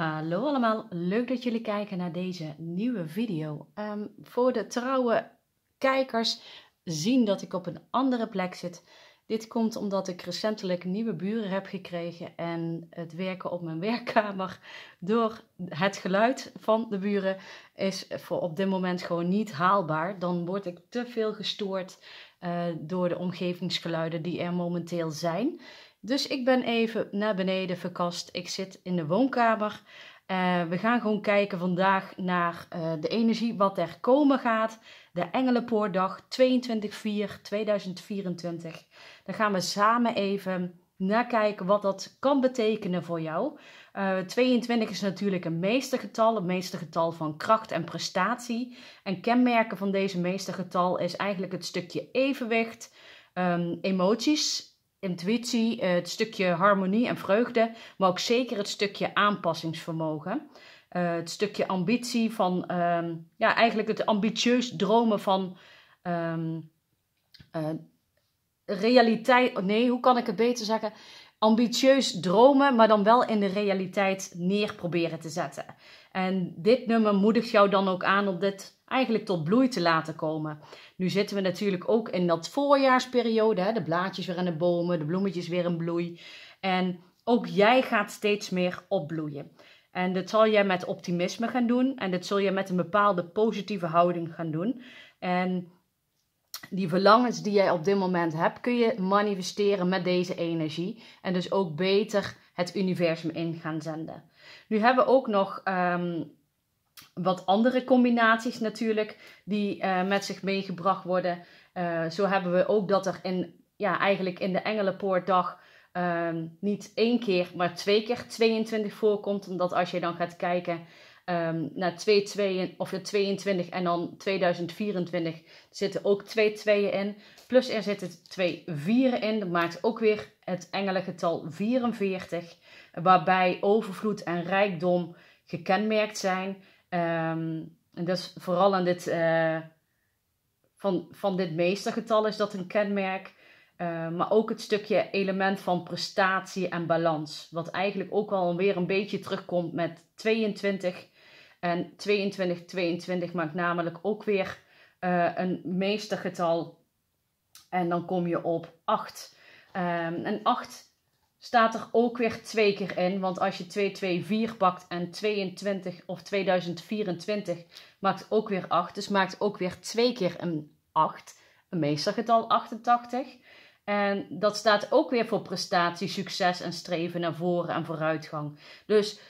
Hallo allemaal, leuk dat jullie kijken naar deze nieuwe video. Ehm, voor de trouwe kijkers zien dat ik op een andere plek zit. Dit komt omdat ik recentelijk nieuwe buren heb gekregen en het werken op mijn werkkamer door het geluid van de buren is voor op dit moment gewoon niet haalbaar. Dan word ik te veel gestoord eh, door de omgevingsgeluiden die er momenteel zijn. Dus ik ben even naar beneden verkast. Ik zit in de woonkamer. Eh, we gaan gewoon kijken vandaag naar eh, de energie wat er komen gaat. De Engelenpoordag 22-4-2024. Dan gaan we samen even nakijken wat dat kan betekenen voor jou. 22 eh, is natuurlijk een meestergetal, een meestergetal van kracht en prestatie. En kenmerken van deze meestergetal is eigenlijk het stukje evenwicht, um, emoties intuïtie, eh, het stukje harmonie en vreugde, maar ook zeker het stukje aanpassingsvermogen. Eh, het stukje ambitie van, ehm, ja, eigenlijk het ambitieus dromen van ehm, eh, realiteit. Nee, hoe kan ik het beter zeggen? Ambitieus dromen, maar dan wel in de realiteit neer te zetten. En dit nummer moedigt jou dan ook aan op dit eigenlijk tot bloei te laten komen. Nu zitten we natuurlijk ook in dat voorjaarsperiode, hè, de blaadjes weer aan de bomen, de bloemetjes weer in bloei. En ook jij gaat steeds meer opbloeien. En dat zal jij met optimisme gaan doen en dat zul je met een bepaalde positieve houding gaan doen. En die verlangens die jij op dit moment hebt, kun je manifesteren met deze energie. En dus ook beter het universum in gaan zenden. Nu hebben we ook nog ehm, wat andere combinaties natuurlijk die eh, met zich meegebracht worden. Eh, zo hebben we ook dat er in, ja, eigenlijk in de Engelenpoortdag um, niet één keer, maar twee keer 22 voorkomt. Omdat als je dan gaat kijken ehm, naar 2, 2, of 22 en dan 2024 zitten ook twee tweeën in. Plus er zitten twee vieren in. Dat maakt ook weer het engelengetal 44. Waarbij overvloed en rijkdom gekenmerkt zijn. Um, en dus vooral aan dit, eh, van, van dit meestergetal is dat een kenmerk. Ehm, maar ook het stukje element van prestatie en balans. Wat eigenlijk ook al weer een beetje terugkomt met 22. En 22, 22 maakt namelijk ook weer eh, een meestergetal. En dan kom je op 8. Ehm, en 8 staat er ook weer twee keer in. Want als je 224 pakt en 22 of 2024 maakt ook weer 8. Dus maakt ook weer twee keer een 8. Een meestergetal 88. En dat staat ook weer voor prestatie, succes en streven naar voren en vooruitgang. Dus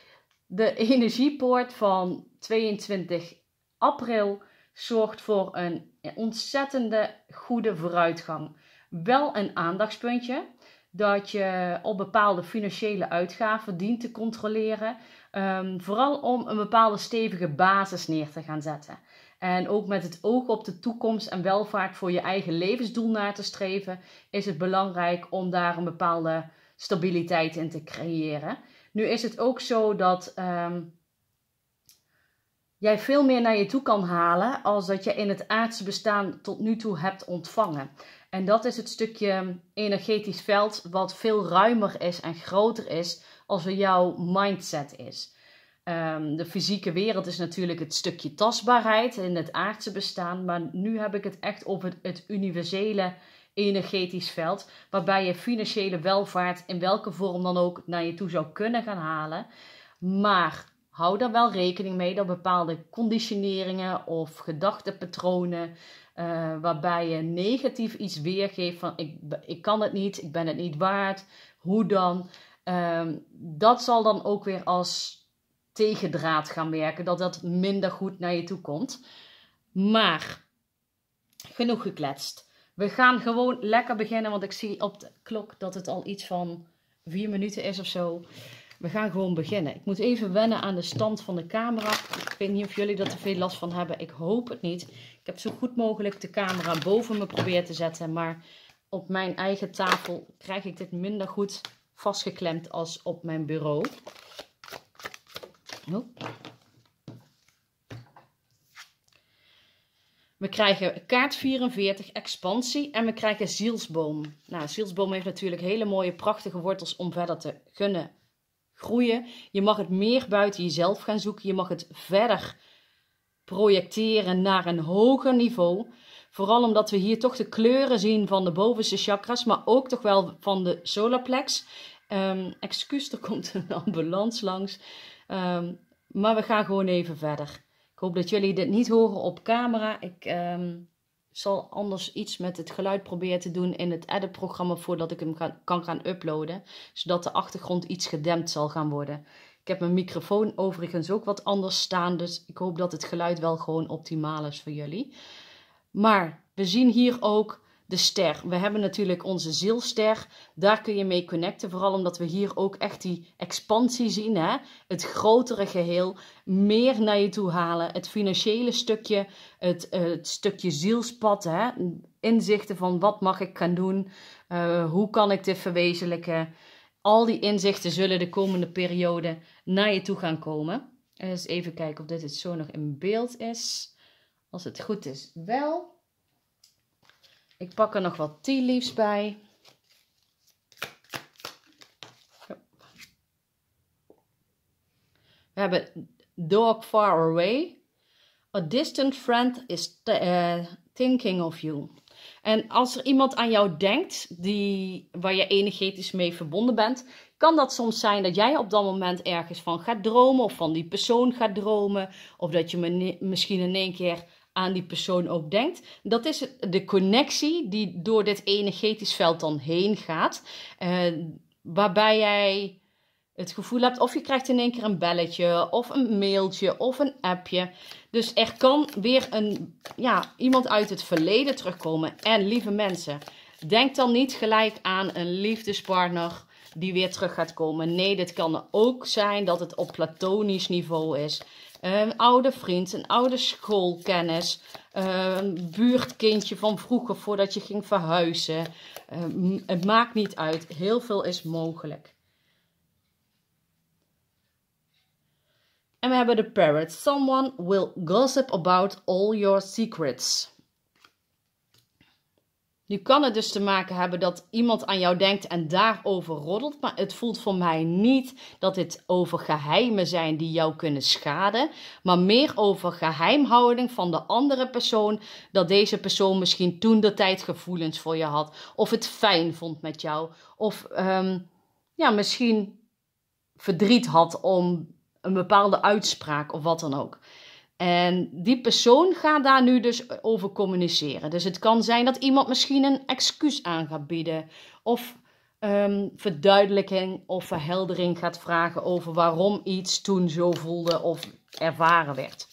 de energiepoort van 22 april zorgt voor een ontzettende goede vooruitgang. Wel een aandachtspuntje dat je op bepaalde financiële uitgaven dient te controleren. Ehm, vooral om een bepaalde stevige basis neer te gaan zetten. En ook met het oog op de toekomst en welvaart voor je eigen levensdoel na te streven, is het belangrijk om daar een bepaalde stabiliteit in te creëren. Nu is het ook zo dat ehm, jij veel meer naar je toe kan halen als dat je in het aardse bestaan tot nu toe hebt ontvangen. En dat is het stukje energetisch veld wat veel ruimer is en groter is als er jouw mindset is. Ehm, de fysieke wereld is natuurlijk het stukje tastbaarheid in het aardse bestaan, maar nu heb ik het echt op het, het universele energetisch veld, waarbij je financiële welvaart in welke vorm dan ook naar je toe zou kunnen gaan halen. Maar hou daar wel rekening mee dat bepaalde conditioneringen of gedachtepatronen eh, waarbij je negatief iets weergeeft van ik, ik kan het niet, ik ben het niet waard, hoe dan? Ehm, dat zal dan ook weer als tegendraad gaan werken, dat dat minder goed naar je toe komt. Maar genoeg gekletst. We gaan gewoon lekker beginnen, want ik zie op de klok dat het al iets van vier minuten is of zo we gaan gewoon beginnen. Ik moet even wennen aan de stand van de camera. Ik weet niet of jullie er te veel last van hebben. Ik hoop het niet. Ik heb zo goed mogelijk de camera boven me proberen te zetten. Maar op mijn eigen tafel krijg ik dit minder goed vastgeklemd als op mijn bureau. Oh. We krijgen kaart 44, expansie en we krijgen zielsboom. Nou, zielsboom heeft natuurlijk hele mooie, prachtige wortels om verder te gunnen groeien. Je mag het meer buiten jezelf gaan zoeken. Je mag het verder projecteren naar een hoger niveau. Vooral omdat we hier toch de kleuren zien van de bovenste chakras, maar ook toch wel van de solarplex. Um, excuus, er komt een ambulance langs. Ehm, maar we gaan gewoon even verder. Ik hoop dat jullie dit niet horen op camera. Ik ehm, zal anders iets met het geluid proberen te doen in het editprogramma voordat ik hem kan, kan gaan uploaden. Zodat de achtergrond iets gedempt zal gaan worden. Ik heb mijn microfoon overigens ook wat anders staan. Dus ik hoop dat het geluid wel gewoon optimaal is voor jullie. Maar we zien hier ook de ster. We hebben natuurlijk onze zielster. Daar kun je mee connecten. Vooral omdat we hier ook echt die expansie zien. Hè? Het grotere geheel. Meer naar je toe halen. Het financiële stukje. Het, eh, het stukje zielspad. Hè? Inzichten van wat mag ik gaan doen. Eh, hoe kan ik dit verwezenlijken. Al die inzichten zullen de komende periode naar je toe gaan komen. Eens even kijken of dit het zo nog in beeld is. Als het goed is, wel. Ik pak er nog wat tea leaves bij. We hebben Dog Far Away. A distant friend is eh, thinking of you. En als er iemand aan jou denkt die, waar je energetisch mee verbonden bent, kan dat soms zijn dat jij op dat moment ergens van gaat dromen of van die persoon gaat dromen. Of dat je misschien in één keer aan die persoon ook denkt. Dat is de connectie die door dit energetisch veld dan heen gaat. Eh, waarbij jij het gevoel hebt of je krijgt in één keer een belletje of een mailtje of een appje. Dus er kan weer een, ja, iemand uit het verleden terugkomen. En lieve mensen, denk dan niet gelijk aan een liefdespartner die weer terug gaat komen. Nee, dit kan ook zijn dat het op platonisch niveau is een ehm, oude vriend, een oude schoolkennis, een ehm, buurtkindje van vroeger voordat je ging verhuizen. Ehm, het maakt niet uit, heel veel is mogelijk. En we hebben de parrot. Someone will gossip about all your secrets. Nu kan het dus te maken hebben dat iemand aan jou denkt en daarover roddelt, maar het voelt voor mij niet dat dit over geheimen zijn die jou kunnen schaden, maar meer over geheimhouding van de andere persoon, dat deze persoon misschien toen de tijd gevoelens voor je had, of het fijn vond met jou, of ehm, ja, misschien verdriet had om een bepaalde uitspraak of wat dan ook. En die persoon gaat daar nu dus over communiceren. Dus het kan zijn dat iemand misschien een excuus aan gaat bieden. Of ehm, verduidelijking of verheldering gaat vragen over waarom iets toen zo voelde of ervaren werd.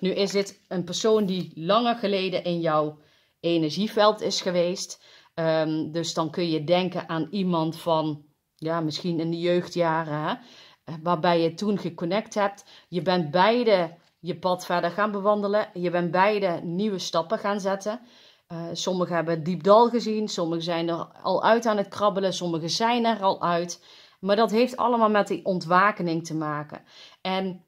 Nu is dit een persoon die langer geleden in jouw energieveld is geweest. Ehm, dus dan kun je denken aan iemand van, ja, misschien in de jeugdjaren, hè, waarbij je toen geconnect hebt. Je bent beide je pad verder gaan bewandelen. Je bent beide nieuwe stappen gaan zetten. Eh, sommigen hebben het dal gezien, sommigen zijn er al uit aan het krabbelen, sommigen zijn er al uit. Maar dat heeft allemaal met die ontwakening te maken. En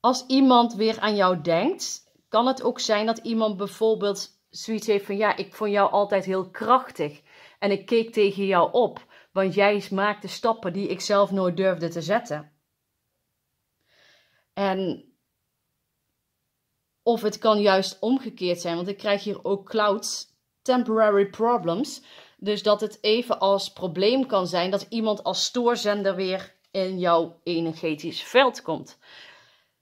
als iemand weer aan jou denkt, kan het ook zijn dat iemand bijvoorbeeld zoiets heeft van: Ja, ik vond jou altijd heel krachtig en ik keek tegen jou op, want jij maakte stappen die ik zelf nooit durfde te zetten. En of het kan juist omgekeerd zijn, want ik krijg hier ook clouds, temporary problems. Dus dat het even als probleem kan zijn dat iemand als stoorzender weer in jouw energetisch veld komt.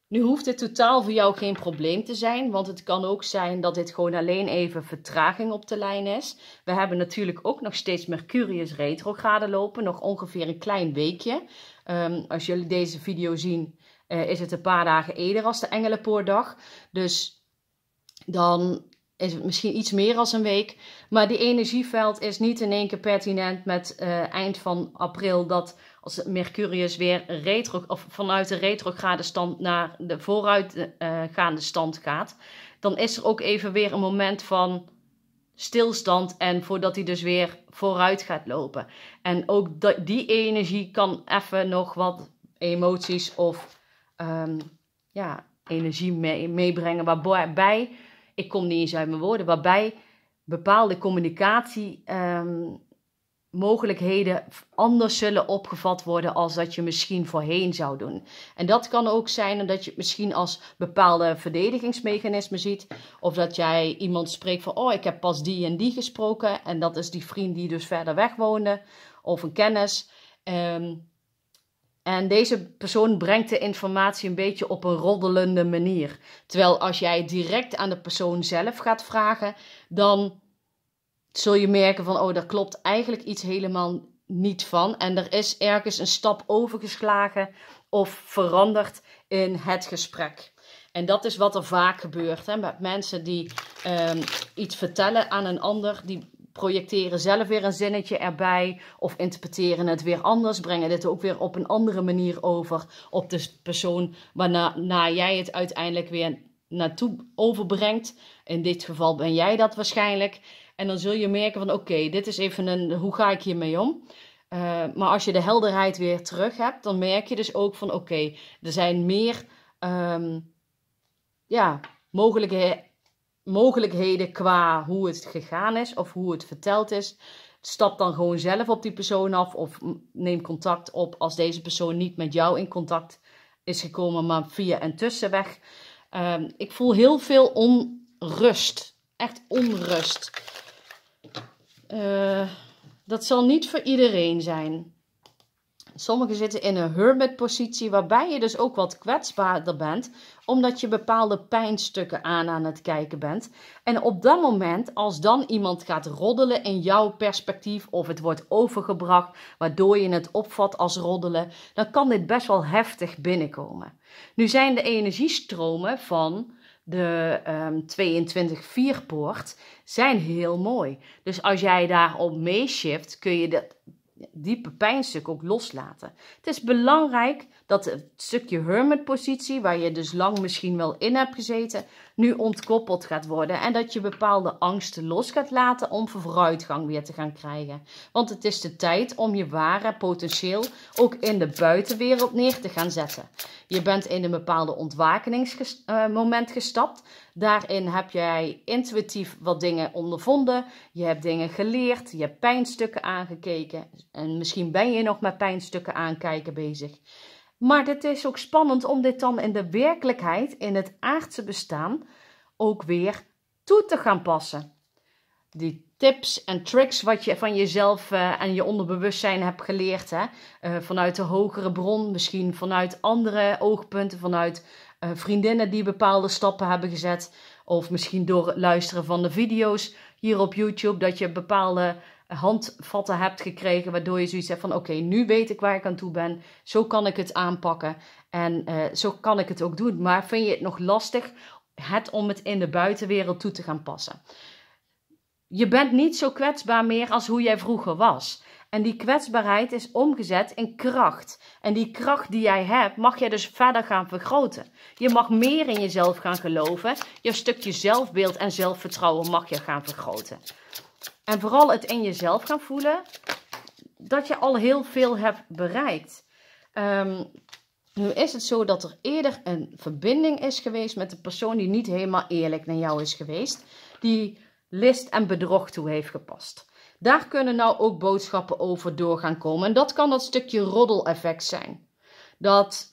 Nu hoeft dit totaal voor jou geen probleem te zijn, want het kan ook zijn dat dit gewoon alleen even vertraging op de lijn is. We hebben natuurlijk ook nog steeds Mercurius retrograde lopen, nog ongeveer een klein weekje. Ehm, als jullie deze video zien, eh, is het een paar dagen eerder als de Engelenpoordag? Dus dan is het misschien iets meer als een week. Maar die energieveld is niet in één keer pertinent met eh, eind van april dat als Mercurius weer retro, of vanuit de retrograde stand naar de vooruitgaande eh, stand gaat, dan is er ook even weer een moment van stilstand en voordat hij dus weer vooruit gaat lopen. En ook die energie kan even nog wat emoties of Ehm, ja, energie mee, meebrengen. Waarbij, ik kom niet eens uit mijn woorden, waarbij bepaalde communicatiemogelijkheden ehm, um, anders zullen opgevat worden als dat je misschien voorheen zou doen. En dat kan ook zijn omdat je het misschien als bepaalde verdedigingsmechanismen ziet. Of dat jij iemand spreekt van, oh ik heb pas die en die gesproken. En dat is die vriend die dus verder weg woonde. Of een kennis. Ehm, en deze persoon brengt de informatie een beetje op een roddelende manier. Terwijl als jij direct aan de persoon zelf gaat vragen, dan zul je merken van, oh, daar klopt eigenlijk iets helemaal niet van. En er is ergens een stap overgeslagen of veranderd in het gesprek. En dat is wat er vaak gebeurt hè, met mensen die ehm, iets vertellen aan een ander, die projecteren zelf weer een zinnetje erbij of interpreteren het weer anders, brengen dit ook weer op een andere manier over op de persoon waarna na jij het uiteindelijk weer naartoe overbrengt. In dit geval ben jij dat waarschijnlijk. En dan zul je merken van oké, dit is even een hoe ga ik hiermee om? Eh, maar als je de helderheid weer terug hebt, dan merk je dus ook van oké, er zijn meer um, ja, mogelijke mogelijkheden qua hoe het gegaan is of hoe het verteld is. Stap dan gewoon zelf op die persoon af of neem contact op als deze persoon niet met jou in contact is gekomen, maar via een tussenweg. Um, ik voel heel veel onrust. Echt onrust. Eh, dat zal niet voor iedereen zijn. Sommigen zitten in een hermit-positie, waarbij je dus ook wat kwetsbaarder bent, omdat je bepaalde pijnstukken aan aan het kijken bent. En op dat moment, als dan iemand gaat roddelen in jouw perspectief, of het wordt overgebracht, waardoor je het opvat als roddelen, dan kan dit best wel heftig binnenkomen. Nu zijn de energiestromen van de um, ehm, 22 vierpoort zijn heel mooi. Dus als jij daarop meeshift, kun je dat diepe pijnstuk ook loslaten. Het is belangrijk dat het stukje positie, waar je dus lang misschien wel in hebt gezeten, nu ontkoppeld gaat worden. En dat je bepaalde angsten los gaat laten om vooruitgang weer te gaan krijgen. Want het is de tijd om je ware potentieel ook in de buitenwereld neer te gaan zetten. Je bent in een bepaalde ontwakeningsmoment eh, gestapt. Daarin heb jij intuïtief wat dingen ondervonden. Je hebt dingen geleerd. Je hebt pijnstukken aangekeken. En misschien ben je nog met pijnstukken aankijken bezig. Maar het is ook spannend om dit dan in de werkelijkheid, in het aardse bestaan, ook weer toe te gaan passen. Die tips en tricks wat je van jezelf eh, en je onderbewustzijn hebt geleerd, hè? Eh, vanuit de hogere bron, misschien vanuit andere oogpunten, vanuit eh, vriendinnen die bepaalde stappen hebben gezet, of misschien door het luisteren van de video's hier op YouTube, dat je bepaalde handvatten hebt gekregen, waardoor je zoiets hebt van: oké, nu weet ik waar ik aan toe ben. Zo kan ik het aanpakken en eh, zo kan ik het ook doen. Maar vind je het nog lastig het om het in de buitenwereld toe te gaan passen? Je bent niet zo kwetsbaar meer als hoe jij vroeger was. En die kwetsbaarheid is omgezet in kracht. En die kracht die jij hebt, mag je dus verder gaan vergroten. Je mag meer in jezelf gaan geloven. Je stukje zelfbeeld en zelfvertrouwen mag je gaan vergroten. En vooral het in jezelf gaan voelen dat je al heel veel hebt bereikt. Ehm, nu is het zo dat er eerder een verbinding is geweest met een persoon die niet helemaal eerlijk naar jou is geweest. Die list en bedrog toe heeft gepast. Daar kunnen nou ook boodschappen over door gaan komen. En dat kan dat stukje roddeleffect zijn. Dat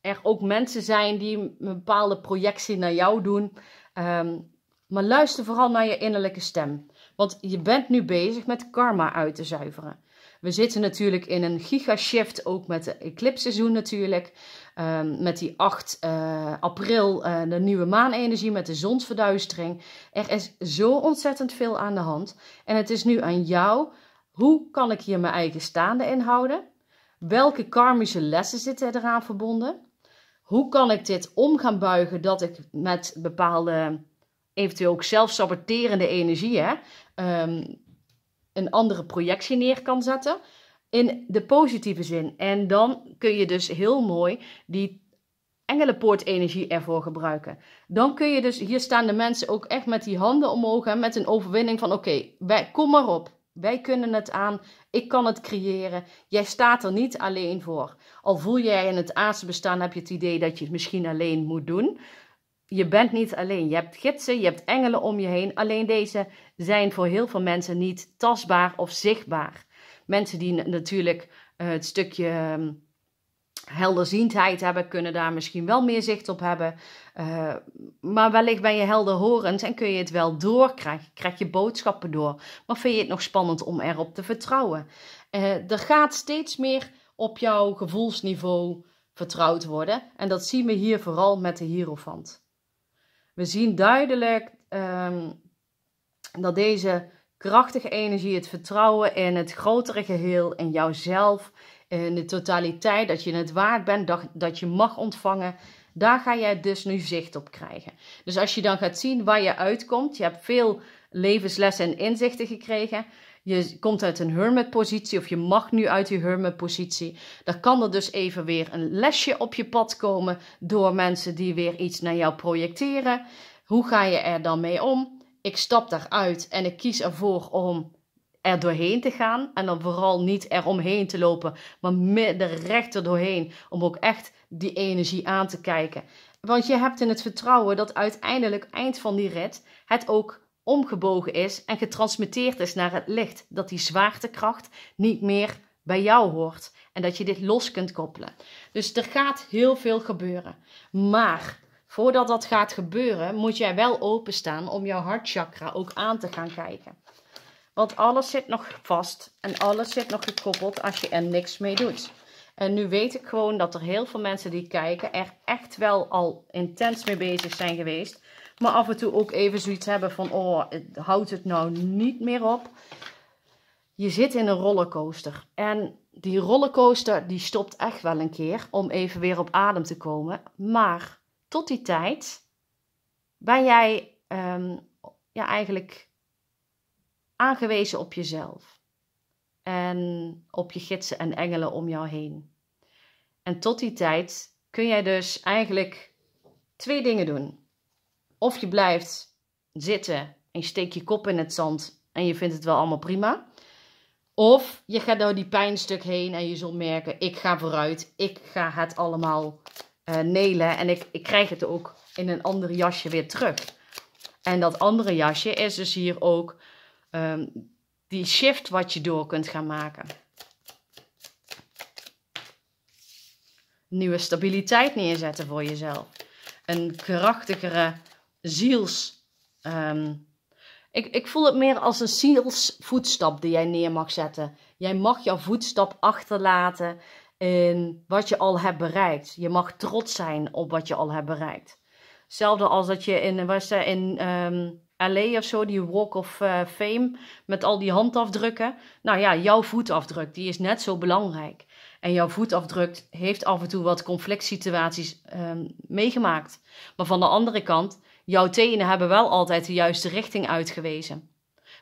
er ook mensen zijn die een bepaalde projectie naar jou doen. Ehm, maar luister vooral naar je innerlijke stem. Want je bent nu bezig met karma uit te zuiveren. We zitten natuurlijk in een gigashift, ook met de eclipseizoen natuurlijk. Ehm, met die 8 eh, april, eh, de nieuwe maanenergie, met de zonsverduistering. Er is zo ontzettend veel aan de hand. En het is nu aan jou, hoe kan ik hier mijn eigen staande in houden? Welke karmische lessen zitten eraan verbonden? Hoe kan ik dit om gaan buigen dat ik met bepaalde eventueel ook zelfsaboterende energie, hè, ehm, een andere projectie neer kan zetten. In de positieve zin. En dan kun je dus heel mooi die engelenpoortenergie ervoor gebruiken. Dan kun je dus, hier staan de mensen ook echt met die handen omhoog en met een overwinning van oké, wij kom maar op. Wij kunnen het aan, ik kan het creëren. Jij staat er niet alleen voor. Al voel jij in het aardse bestaan, heb je het idee dat je het misschien alleen moet doen je bent niet alleen. Je hebt gidsen, je hebt engelen om je heen. Alleen deze zijn voor heel veel mensen niet tastbaar of zichtbaar. Mensen die natuurlijk uh, het stukje ehm, helderziendheid hebben, kunnen daar misschien wel meer zicht op hebben. Eh, maar wellicht ben je helderhorend en kun je het wel doorkrijgen. Krijg je boodschappen door. Maar vind je het nog spannend om erop te vertrouwen? Eh, er gaat steeds meer op jouw gevoelsniveau vertrouwd worden. En dat zien we hier vooral met de hierofant. We zien duidelijk ehm, dat deze krachtige energie, het vertrouwen in het grotere geheel, in jouzelf, in de totaliteit, dat je het waard bent, dat, dat je mag ontvangen. Daar ga jij dus nu zicht op krijgen. Dus als je dan gaat zien waar je uitkomt, je hebt veel levenslessen en inzichten gekregen je komt uit een hermit-positie of je mag nu uit die positie Dan kan er dus even weer een lesje op je pad komen door mensen die weer iets naar jou projecteren. Hoe ga je er dan mee om? Ik stap daaruit en ik kies ervoor om er doorheen te gaan. En dan vooral niet eromheen te lopen, maar midden rechter doorheen. Om ook echt die energie aan te kijken. Want je hebt in het vertrouwen dat uiteindelijk, eind van die rit, het ook omgebogen is en getransmitteerd is naar het licht. Dat die zwaartekracht niet meer bij jou hoort en dat je dit los kunt koppelen. Dus er gaat heel veel gebeuren. Maar voordat dat gaat gebeuren, moet jij wel openstaan om jouw hartchakra ook aan te gaan kijken. Want alles zit nog vast en alles zit nog gekoppeld als je er niks mee doet. En nu weet ik gewoon dat er heel veel mensen die kijken er echt wel al intens mee bezig zijn geweest. Maar af en toe ook even zoiets hebben van, oh, het, houdt het nou niet meer op. Je zit in een rollercoaster. En die rollercoaster, die stopt echt wel een keer om even weer op adem te komen. Maar tot die tijd ben jij ehm, ja, eigenlijk aangewezen op jezelf. En op je gidsen en engelen om jou heen. En tot die tijd kun jij dus eigenlijk twee dingen doen. Of je blijft zitten en je steekt je kop in het zand en je vindt het wel allemaal prima. Of je gaat door die pijnstuk heen en je zult merken, ik ga vooruit. Ik ga het allemaal uh, nelen en ik, ik krijg het ook in een ander jasje weer terug. En dat andere jasje is dus hier ook ehm, die shift wat je door kunt gaan maken. Nieuwe stabiliteit neerzetten voor jezelf. Een krachtigere ziels. Ehm, ik, ik voel het meer als een zielsvoetstap die jij neer mag zetten. Jij mag jouw voetstap achterlaten in wat je al hebt bereikt. Je mag trots zijn op wat je al hebt bereikt. Hetzelfde als dat je in, was er in um, ehm, LA of zo, die Walk of eh, Fame, met al die handafdrukken. Nou ja, jouw voetafdruk, die is net zo belangrijk. En jouw voetafdruk heeft af en toe wat conflictsituaties situaties ehm, meegemaakt. Maar van de andere kant Jouw tenen hebben wel altijd de juiste richting uitgewezen.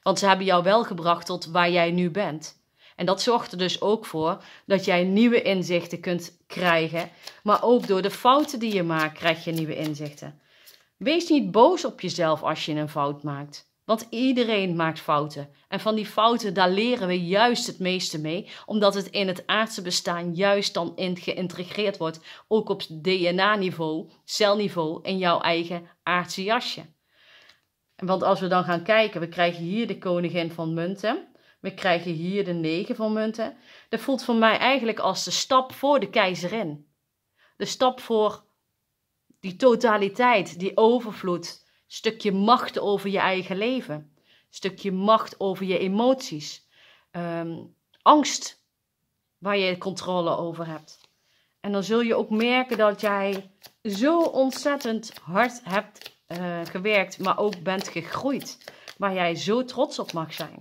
Want ze hebben jou wel gebracht tot waar jij nu bent. En dat zorgt er dus ook voor dat jij nieuwe inzichten kunt krijgen. Maar ook door de fouten die je maakt, krijg je nieuwe inzichten. Wees niet boos op jezelf als je een fout maakt. Want iedereen maakt fouten. En van die fouten, daar leren we juist het meeste mee, omdat het in het aardse bestaan juist dan geïntegreerd wordt, ook op DNA-niveau, celniveau, in jouw eigen aardse jasje. Want als we dan gaan kijken, we krijgen hier de koningin van munten. We krijgen hier de negen van munten. Dat voelt voor mij eigenlijk als de stap voor de keizerin. De stap voor die totaliteit, die overvloed, stukje macht over je eigen leven, stukje macht over je emoties, ehm, angst waar je controle over hebt. En dan zul je ook merken dat jij zo ontzettend hard hebt eh, gewerkt, maar ook bent gegroeid, waar jij zo trots op mag zijn.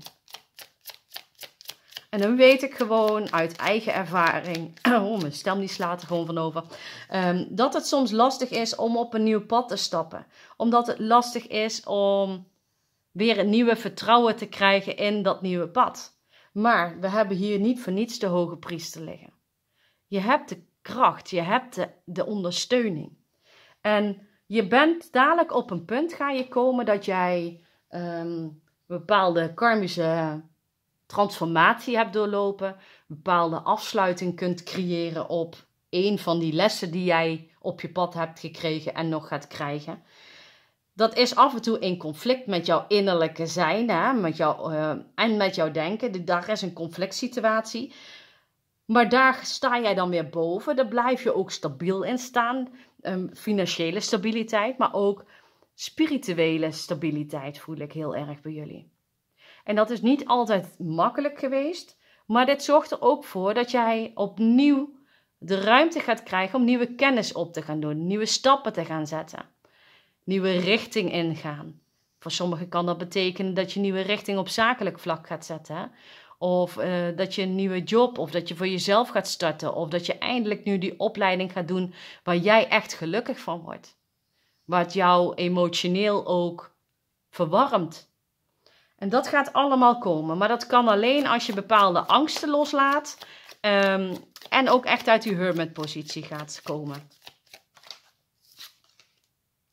En dan weet ik gewoon uit eigen ervaring, oh, mijn stem die slaat er gewoon van over, ehm, dat het soms lastig is om op een nieuw pad te stappen. Omdat het lastig is om weer een nieuwe vertrouwen te krijgen in dat nieuwe pad. Maar we hebben hier niet voor niets de hoge priester liggen. Je hebt de kracht, je hebt de, ondersteuning. En je bent dadelijk op een punt ga je komen dat jij ehm, bepaalde karmische transformatie hebt doorlopen, een bepaalde afsluiting kunt creëren op een van die lessen die jij op je pad hebt gekregen en nog gaat krijgen. Dat is af en toe in conflict met jouw innerlijke zijn hè, met jou, eh, en met jouw denken. Daar is een conflict situatie. Maar daar sta jij dan weer boven. Daar blijf je ook stabiel in staan. Ehm, financiële stabiliteit, maar ook spirituele stabiliteit voel ik heel erg bij jullie. En dat is niet altijd makkelijk geweest, maar dit zorgt er ook voor dat jij opnieuw de ruimte gaat krijgen om nieuwe kennis op te gaan doen, nieuwe stappen te gaan zetten, nieuwe richting ingaan. Voor sommigen kan dat betekenen dat je nieuwe richting op zakelijk vlak gaat zetten. Of eh, dat je een nieuwe job, of dat je voor jezelf gaat starten, of dat je eindelijk nu die opleiding gaat doen waar jij echt gelukkig van wordt. Wat jou emotioneel ook verwarmt. En dat gaat allemaal komen. Maar dat kan alleen als je bepaalde angsten loslaat. Ehm, en ook echt uit die hermit-positie gaat komen.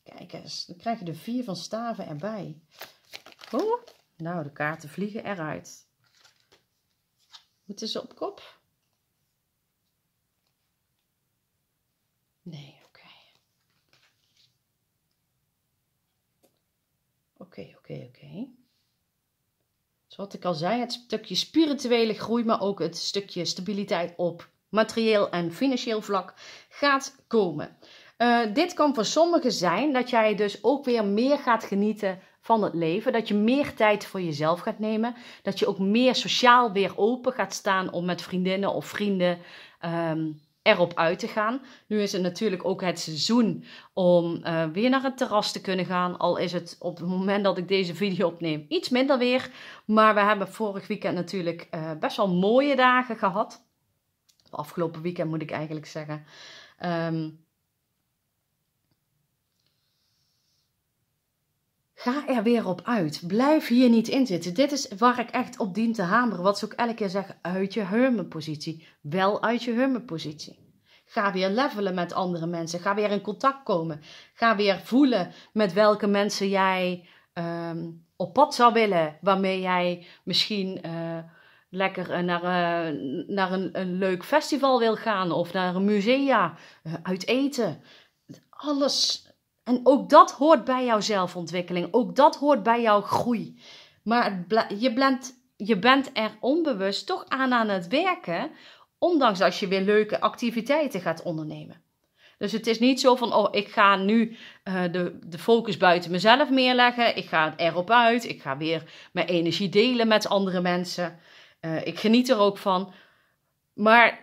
Kijk eens, dan krijg je de vier van staven erbij. Oh, nou, de kaarten vliegen eruit. Moeten ze op kop? Nee, oké. Oké, oké, oké. Wat ik al zei, het stukje spirituele groei, maar ook het stukje stabiliteit op materieel en financieel vlak gaat komen. Eh, dit kan voor sommigen zijn dat jij dus ook weer meer gaat genieten van het leven. Dat je meer tijd voor jezelf gaat nemen. Dat je ook meer sociaal weer open gaat staan om met vriendinnen of vrienden ehm, erop uit te gaan. Nu is het natuurlijk ook het seizoen om eh, weer naar het terras te kunnen gaan. Al is het op het moment dat ik deze video opneem iets minder weer. Maar we hebben vorig weekend natuurlijk eh, best wel mooie dagen gehad. Afgelopen weekend moet ik eigenlijk zeggen. Ehm, Ga er weer op uit. Blijf hier niet in zitten. Dit is waar ik echt op dien te hameren. Wat ze ook elke keer zeggen. Uit je hummerpositie. Wel uit je hummerpositie. Ga weer levelen met andere mensen. Ga weer in contact komen. Ga weer voelen met welke mensen jij ehm, op pad zou willen. Waarmee jij misschien eh, lekker eh, naar, eh, naar een, leuk festival wil gaan. Of naar een musea. uit eten. Alles en ook dat hoort bij jouw zelfontwikkeling. Ook dat hoort bij jouw groei. Maar je bent, je bent er onbewust toch aan aan het werken. Ondanks dat je weer leuke activiteiten gaat ondernemen. Dus het is niet zo van, oh, ik ga nu eh, de, de focus buiten mezelf neerleggen. Ik ga erop uit. Ik ga weer mijn energie delen met andere mensen. Eh, ik geniet er ook van. Maar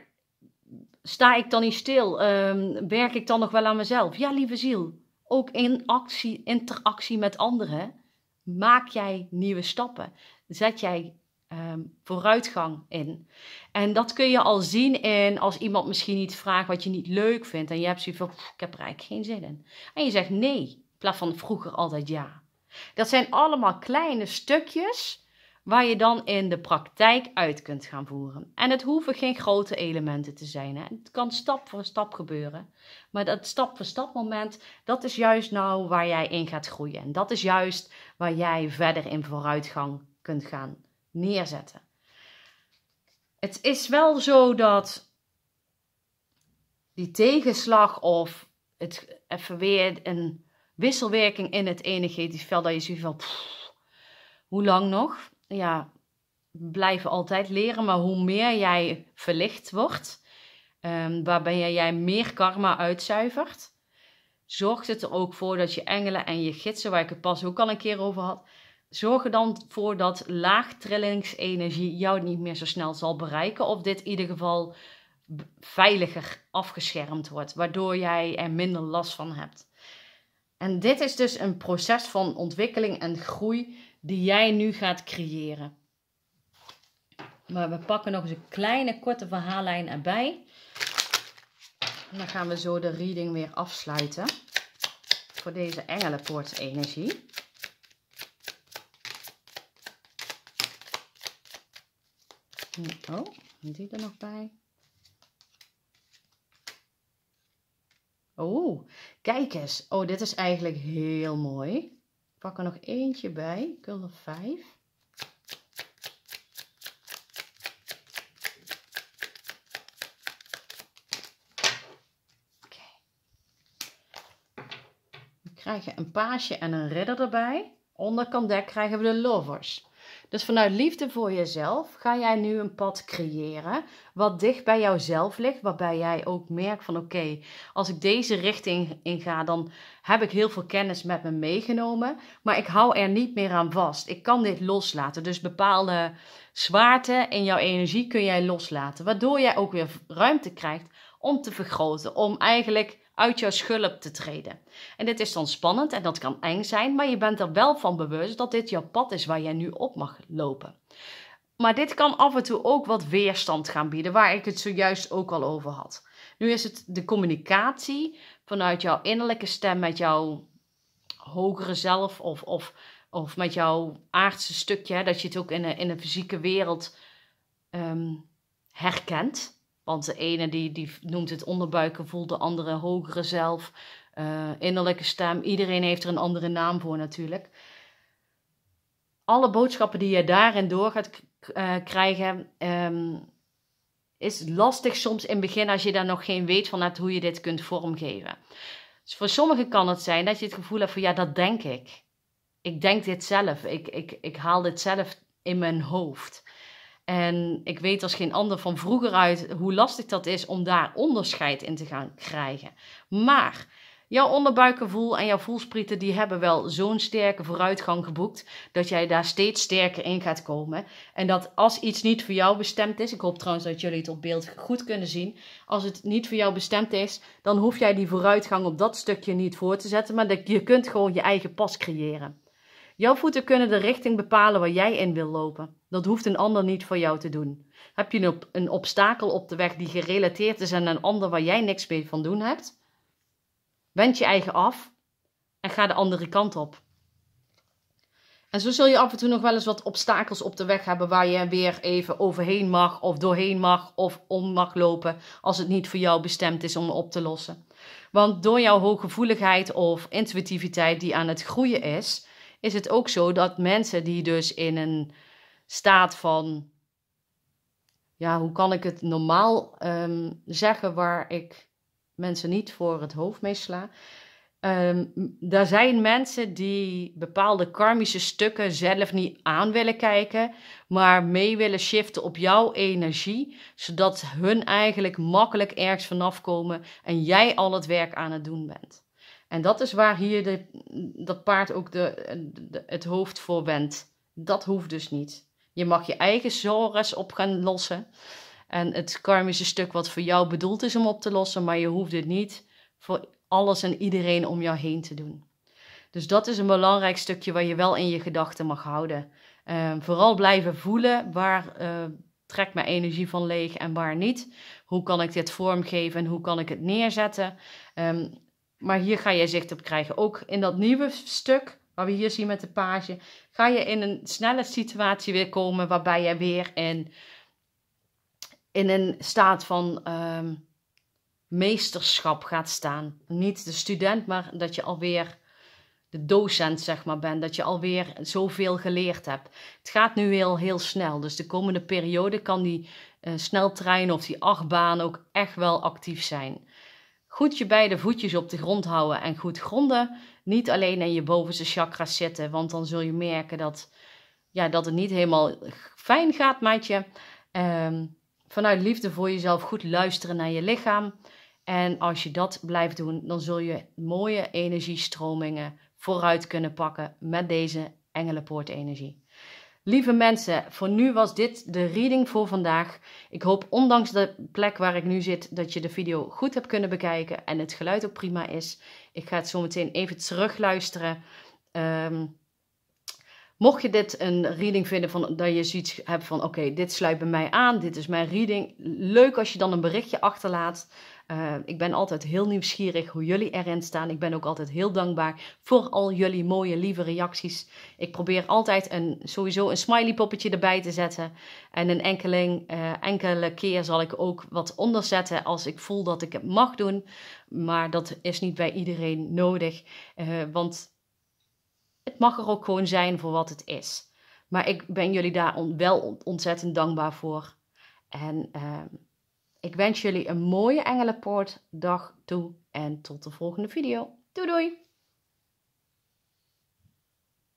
sta ik dan niet stil? Ehm, werk ik dan nog wel aan mezelf? Ja, lieve ziel ook in actie, interactie met anderen, maak jij nieuwe stappen. Zet jij ehm, vooruitgang in. En dat kun je al zien in als iemand misschien iets vraagt wat je niet leuk vindt. En je hebt zoiets van, ik heb er eigenlijk geen zin in. En je zegt nee, in plaats van vroeger altijd ja. Dat zijn allemaal kleine stukjes waar je dan in de praktijk uit kunt gaan voeren. En het hoeven geen grote elementen te zijn. Hè? Het kan stap voor stap gebeuren. Maar dat stap voor stap moment, dat is juist nou waar jij in gaat groeien. En dat is juist waar jij verder in vooruitgang kunt gaan neerzetten. Het is wel zo dat die tegenslag of het even weer een wisselwerking in het energetisch veld, dat je ziet van, hoe lang nog? ja, blijven altijd leren, maar hoe meer jij verlicht wordt, um, waarbij jij meer karma uitzuivert, zorgt het er ook voor dat je engelen en je gidsen, waar ik het pas ook al een keer over had, zorgen dan voor dat laagtrillingsenergie jou niet meer zo snel zal bereiken, of dit in ieder geval veiliger afgeschermd wordt, waardoor jij er minder last van hebt. En dit is dus een proces van ontwikkeling en groei die jij nu gaat creëren. Maar we pakken nog eens een kleine korte verhaallijn erbij. En dan gaan we zo de reading weer afsluiten. Voor deze engelenpoortenergie. Oh, die er nog bij. Oh, kijk eens. Oh, dit is eigenlijk heel mooi pak er nog eentje bij. Ik wil er vijf. Dan We krijgen een paasje en een ridder erbij. Onder dek krijgen we de lovers. Dus vanuit liefde voor jezelf ga jij nu een pad creëren wat dicht bij jouzelf ligt, waarbij jij ook merkt van oké, als ik deze richting in ga, dan heb ik heel veel kennis met me meegenomen, maar ik hou er niet meer aan vast. Ik kan dit loslaten. Dus bepaalde zwaarte in jouw energie kun jij loslaten, waardoor jij ook weer ruimte krijgt om te vergroten, om eigenlijk uit jouw schulp te treden. En dit is dan spannend en dat kan eng zijn, maar je bent er wel van bewust dat dit jouw pad is waar jij nu op mag lopen. Maar dit kan af en toe ook wat weerstand gaan bieden, waar ik het zojuist ook al over had. Nu is het de communicatie vanuit jouw innerlijke stem met jouw hogere zelf of, of, of met jouw aardse stukje, dat je het ook in de in de fysieke wereld ehm, herkent. Want de ene die, die noemt het voelt de andere hogere zelf, eh, innerlijke stem. Iedereen heeft er een andere naam voor natuurlijk. Alle boodschappen die je daarin door gaat eh, krijgen, um, is lastig soms in het begin als je daar nog geen weet van hoe je dit kunt vormgeven. Dus voor sommigen kan het zijn dat je het gevoel hebt van ja, dat denk ik. Ik denk dit zelf. Ik, ik, ik haal dit zelf in mijn hoofd. En ik weet als geen ander van vroeger uit hoe lastig dat is om daar onderscheid in te gaan krijgen. Maar jouw onderbuikgevoel en jouw voelsprieten die hebben wel zo'n sterke vooruitgang geboekt dat jij daar steeds sterker in gaat komen. En dat als iets niet voor jou bestemd is, ik hoop trouwens dat jullie het op beeld goed kunnen zien, als het niet voor jou bestemd is, dan hoef jij die vooruitgang op dat stukje niet voor te zetten, maar je kunt gewoon je eigen pas creëren. Jouw voeten kunnen de richting bepalen waar jij in wil lopen. Dat hoeft een ander niet voor jou te doen. Heb je een, obstakel op de weg die gerelateerd is aan een ander waar jij niks mee van doen hebt? Wend je eigen af en ga de andere kant op. En zo zul je af en toe nog wel eens wat obstakels op de weg hebben waar je weer even overheen mag of doorheen mag of om mag lopen als het niet voor jou bestemd is om op te lossen. Want door jouw hooggevoeligheid of intuïtiviteit die aan het groeien is, is het ook zo dat mensen die dus in een staat van, ja, hoe kan ik het normaal ehm, zeggen, waar ik mensen niet voor het hoofd mee sla. Um, zijn mensen die bepaalde karmische stukken zelf niet aan willen kijken, maar mee willen shiften op jouw energie, zodat hun eigenlijk makkelijk ergens vanaf komen en jij al het werk aan het doen bent. En dat is waar hier de, dat paard ook de, het hoofd voor wendt. Dat hoeft dus niet. Je mag je eigen zores op gaan lossen. En het karmische stuk wat voor jou bedoeld is om op te lossen, maar je hoeft het niet voor alles en iedereen om jou heen te doen. Dus dat is een belangrijk stukje waar je wel in je gedachten mag houden. Ehm, vooral blijven voelen waar uh, trekt mijn energie van leeg en waar niet. Hoe kan ik dit vormgeven en hoe kan ik het neerzetten? Um, maar hier ga je zicht op krijgen. Ook in dat nieuwe stuk, wat we hier zien met de pagina, ga je in een snelle situatie weer komen waarbij je weer in, in een staat van ehm, meesterschap gaat staan. Niet de student, maar dat je alweer de docent zeg maar bent, dat je alweer zoveel geleerd hebt. Het gaat nu heel, heel snel, dus de komende periode kan die uh, sneltrein of die achtbaan ook echt wel actief zijn. Goed je beide voetjes op de grond houden en goed gronden. Niet alleen in je bovenste chakra zitten, want dan zul je merken dat, ja, dat het niet helemaal fijn gaat met je. Ehm, vanuit liefde voor jezelf goed luisteren naar je lichaam. En als je dat blijft doen, dan zul je mooie energiestromingen vooruit kunnen pakken met deze engelenpoortenergie. Lieve mensen, voor nu was dit de reading voor vandaag. Ik hoop ondanks de plek waar ik nu zit dat je de video goed hebt kunnen bekijken en het geluid ook prima is. Ik ga het zo meteen even terugluisteren. Um, mocht je dit een reading vinden van, dat je zoiets hebt van oké, dit sluit bij mij aan, dit is mijn reading. Leuk als je dan een berichtje achterlaat. Eh, ik ben altijd heel nieuwsgierig hoe jullie erin staan. Ik ben ook altijd heel dankbaar voor al jullie mooie, lieve reacties. Ik probeer altijd een, sowieso een smiley poppetje erbij te zetten. En een enkeling, eh, enkele keer zal ik ook wat onderzetten als ik voel dat ik het mag doen. Maar dat is niet bij iedereen nodig. Eh, want het mag er ook gewoon zijn voor wat het is. Maar ik ben jullie daar wel ontzettend dankbaar voor. En ehm, ik wens jullie een mooie dag toe en tot de volgende video. Doei doei!